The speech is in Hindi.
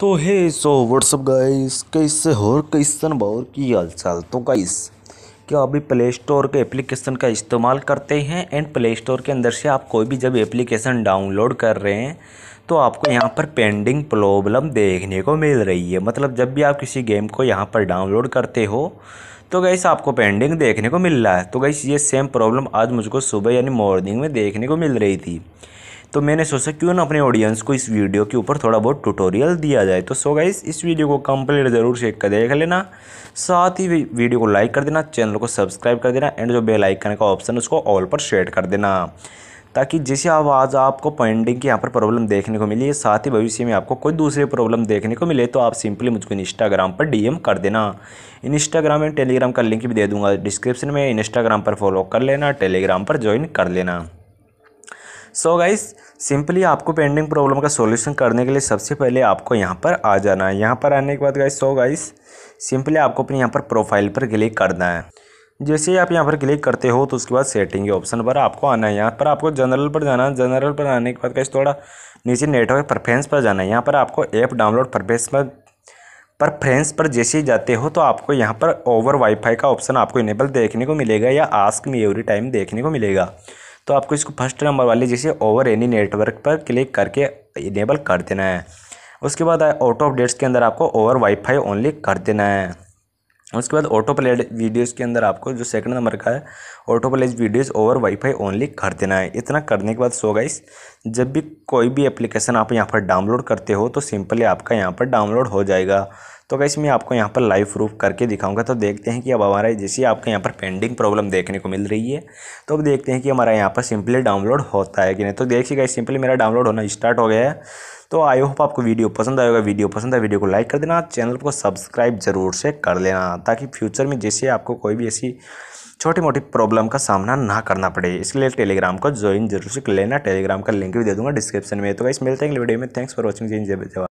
तो हे सो व्हाट्सअप गाइस कैसे हो कैसन बौर की हाल चाल तो गाइस क्या अभी प्ले स्टोर के एप्लीकेशन का इस्तेमाल करते हैं एंड प्ले स्टोर के अंदर से आप कोई भी जब एप्लीकेशन डाउनलोड कर रहे हैं तो आपको यहाँ पर पेंडिंग प्रॉब्लम देखने को मिल रही है मतलब जब भी आप किसी गेम को यहाँ पर डाउनलोड करते हो तो गैस आपको पेंडिंग देखने को मिल रहा है तो गैस ये सेम प्रॉब्लम आज मुझको सुबह यानी मॉर्निंग में देखने को मिल रही थी तो मैंने सोचा क्यों ना अपने ऑडियंस को इस वीडियो के ऊपर थोड़ा बहुत ट्यूटोरियल दिया जाए तो सो गाइस इस वीडियो को कंप्लीट ज़रूर चेक कर देख लेना साथ ही वीडियो को लाइक कर देना चैनल को सब्सक्राइब कर देना एंड जो बेल आइकन का ऑप्शन उसको ऑल पर शेयर कर देना ताकि जैसे आवाज़ आपको पेंडिंग की यहाँ पर प्रॉब्लम देखने को मिली है साथ ही भविष्य में आपको कोई दूसरी प्रॉब्लम देखने को मिले तो आप सिंपली मुझको इंस्टाग्राम पर डीएम कर देना इंस्टाग्राम एंड टेलीग्राम का लिंक भी दे दूंगा डिस्क्रिप्शन में इंस्टाग्राम पर फॉलो कर लेना टेलीग्राम पर ज्वाइन कर लेना सो so गाइस सिंपली आपको पेंडिंग प्रॉब्लम का सॉल्यूशन करने के लिए सबसे पहले आपको यहाँ पर आ जाना है यहाँ पर आने के बाद गाइस सो गाइस सिंपली आपको अपने यहाँ पर प्रोफाइल पर क्लिक करना है जैसे ही आप यहाँ पर क्लिक करते हो तो उसके बाद सेटिंग के ऑप्शन पर आपको आना है यहाँ पर आपको जनरल पर जाना है जनरल पर आने के बाद गाइस थोड़ा नीचे नेटवर्क परफेरेंस पर जाना है यहाँ पर आपको ऐप डाउनलोड परफेरेंस पर फ्रेंस पर जैसे ही जाते हो तो आपको यहाँ पर ओवर वाईफाई का ऑप्शन आपको इनेबल देखने को मिलेगा या आस्क मी एवरी टाइम देखने को मिलेगा तो आपको इसको फर्स्ट नंबर वाले जैसे ओवर एनी नेटवर्क पर क्लिक करके इनेबल कर देना है उसके बाद ऑटो अपडेट्स के अंदर आपको ओवर वाईफाई ओनली कर देना है उसके बाद ऑटो प्लेड वीडियोस के अंदर आपको जो सेकंड नंबर का है auto plays videos over wifi only कर देना है इतना करने के बाद सो गाइस जब भी कोई भी एप्लीकेशन आप यहाँ पर डाउनलोड करते हो तो सिंपली आपका यहाँ पर डाउनलोड हो जाएगा तो कैसे मैं आपको यहाँ पर लाइव प्रूफ करके दिखाऊंगा तो देखते हैं कि अब हमारा जैसे आपके यहाँ पर पेंडिंग प्रॉब्लम देखने को मिल रही है तो अब देखते हैं कि हमारा यहाँ पर सिंपली डाउनलोड होता है कि नहीं तो देखिएगा सिंपली मेरा डाउनलोड होना स्टार्ट हो गया है तो आई होप आपको वीडियो पसंद आएगा वीडियो पसंद आए वीडियो को लाइक कर देना चैनल को सब्सक्राइब जरूर से कर लेना ताकि फ्यूचर में जैसे आपको कोई भी ऐसी छोटी मोटी प्रॉब्लम का सामना ना करना पड़े इसके लिए टेलीग्राम को ज्वाइन जरूर से लेना टेलीग्राम का लिंक भी दे दूंगा डिस्क्रिप्शन में तो वैसे मिलते हैं वीडियो में थैंक्स फॉर वॉचिंग जय जवाब